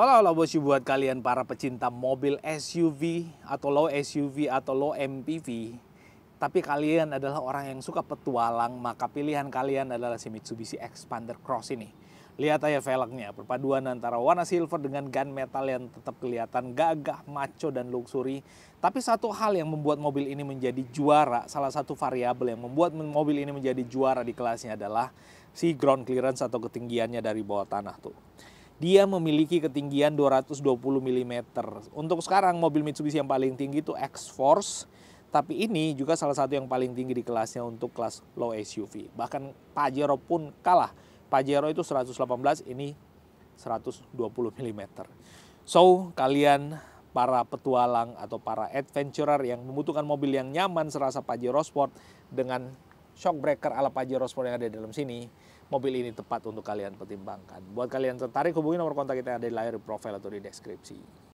Halo-halo Labushi buat kalian para pecinta mobil SUV atau low SUV atau low MPV, tapi kalian adalah orang yang suka petualang, maka pilihan kalian adalah si Mitsubishi Expander Cross ini. Lihat aja velgnya, perpaduan antara warna silver dengan gunmetal yang tetap kelihatan gagah, maco, dan luxury. Tapi satu hal yang membuat mobil ini menjadi juara, salah satu variabel yang membuat mobil ini menjadi juara di kelasnya adalah si ground clearance atau ketinggiannya dari bawah tanah tuh dia memiliki ketinggian 220 mm. Untuk sekarang mobil Mitsubishi yang paling tinggi itu X-Force, tapi ini juga salah satu yang paling tinggi di kelasnya untuk kelas low SUV. Bahkan Pajero pun kalah. Pajero itu 118, ini 120 mm. So, kalian para petualang atau para adventurer yang membutuhkan mobil yang nyaman serasa Pajero Sport dengan shock breaker ala Pajero Sport yang ada di dalam sini, mobil ini tepat untuk kalian pertimbangkan. Buat kalian tertarik, hubungi nomor kontak kita yang ada di layar di profil atau di deskripsi.